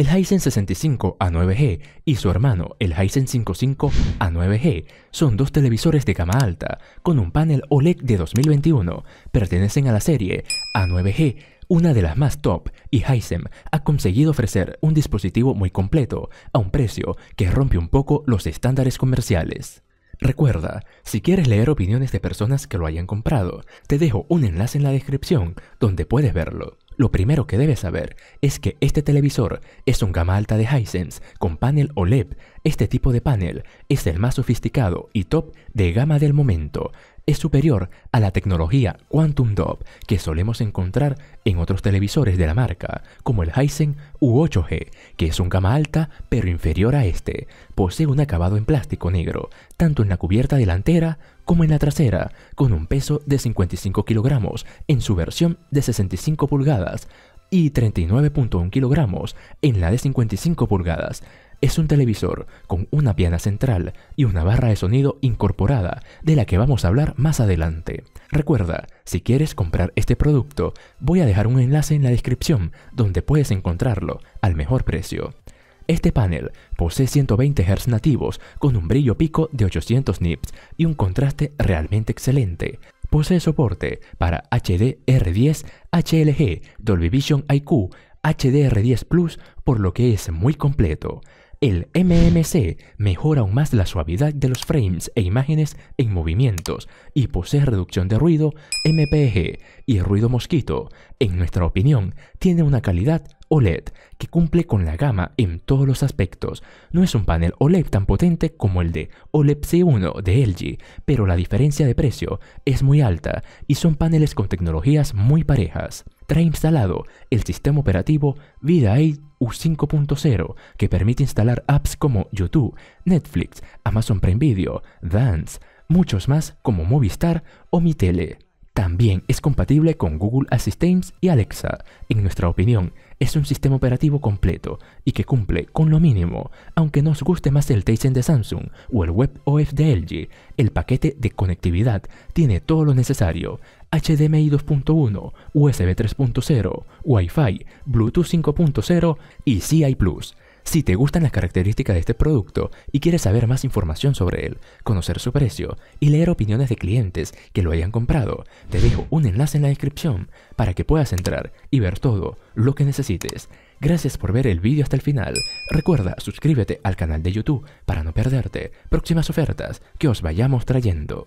el Hisense 65 A9G y su hermano, el Hisense 55 A9G, son dos televisores de gama alta con un panel OLED de 2021. Pertenecen a la serie A9G, una de las más top, y Hisense ha conseguido ofrecer un dispositivo muy completo a un precio que rompe un poco los estándares comerciales. Recuerda, si quieres leer opiniones de personas que lo hayan comprado, te dejo un enlace en la descripción donde puedes verlo. Lo primero que debes saber es que este televisor es un gama alta de Hisense con panel OLED. Este tipo de panel es el más sofisticado y top de gama del momento es superior a la tecnología Quantum Dove que solemos encontrar en otros televisores de la marca, como el Hisense U8G, que es un gama alta pero inferior a este. Posee un acabado en plástico negro, tanto en la cubierta delantera como en la trasera, con un peso de 55 kg en su versión de 65 pulgadas y 39.1 kg en la de 55 pulgadas es un televisor con una piana central y una barra de sonido incorporada de la que vamos a hablar más adelante. Recuerda, si quieres comprar este producto, voy a dejar un enlace en la descripción donde puedes encontrarlo al mejor precio. Este panel posee 120 Hz nativos con un brillo pico de 800 nips y un contraste realmente excelente. Posee soporte para HDR10, HLG, Dolby Vision IQ, HDR10 Plus, por lo que es muy completo. El MMC mejora aún más la suavidad de los frames e imágenes en movimientos y posee reducción de ruido MPG y ruido mosquito. En nuestra opinión, tiene una calidad OLED que cumple con la gama en todos los aspectos. No es un panel OLED tan potente como el de OLED C1 de LG, pero la diferencia de precio es muy alta y son paneles con tecnologías muy parejas. Trae instalado el sistema operativo VidaAid U5.0 que permite instalar apps como YouTube, Netflix, Amazon Prime Video, Dance, muchos más como Movistar o MiTele. También es compatible con Google Assistant y Alexa. En nuestra opinión, es un sistema operativo completo y que cumple con lo mínimo, aunque nos guste más el Tizen de Samsung o el WebOS de LG, el paquete de conectividad tiene todo lo necesario, HDMI 2.1, USB 3.0, Wi-Fi, Bluetooth 5.0 y CI+. Si te gustan las características de este producto y quieres saber más información sobre él, conocer su precio y leer opiniones de clientes que lo hayan comprado, te dejo un enlace en la descripción para que puedas entrar y ver todo lo que necesites. Gracias por ver el vídeo hasta el final. Recuerda, suscríbete al canal de YouTube para no perderte próximas ofertas que os vayamos trayendo.